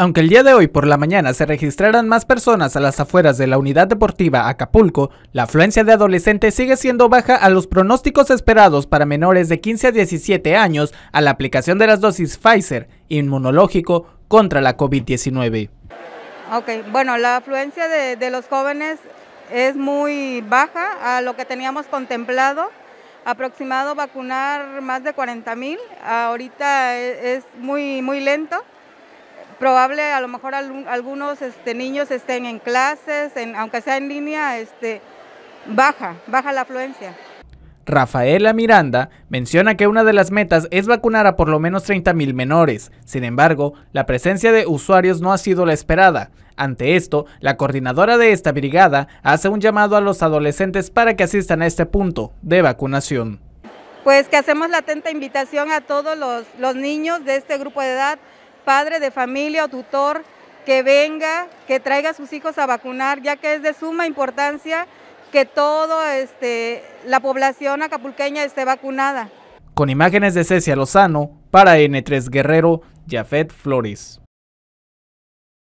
Aunque el día de hoy por la mañana se registrarán más personas a las afueras de la unidad deportiva Acapulco, la afluencia de adolescentes sigue siendo baja a los pronósticos esperados para menores de 15 a 17 años a la aplicación de las dosis Pfizer inmunológico contra la COVID-19. Ok, bueno, la afluencia de, los jóvenes es muy baja a lo que teníamos contemplado aproximado vacunar más de 40 mil. Ahorita e, es muy, muy lento probable a lo mejor algunos este, niños estén en clases, aunque sea en línea, este, baja, baja la afluencia. Rafaela Miranda menciona que una de las metas es vacunar a por lo menos 30.000 menores. Sin embargo, la presencia de usuarios no ha sido la esperada. Ante esto, la coordinadora de esta brigada hace un llamado a los adolescentes para que asistan a este punto de vacunación. Pues que hacemos la atenta invitación a todos los niños de este grupo de edad padre de familia o tutor que venga, que traiga a sus hijos a vacunar, ya que es de suma importancia que toda este, la población acapulqueña esté vacunada. Con imágenes de Cecia Lozano, para N3 Guerrero, Jafet Flores.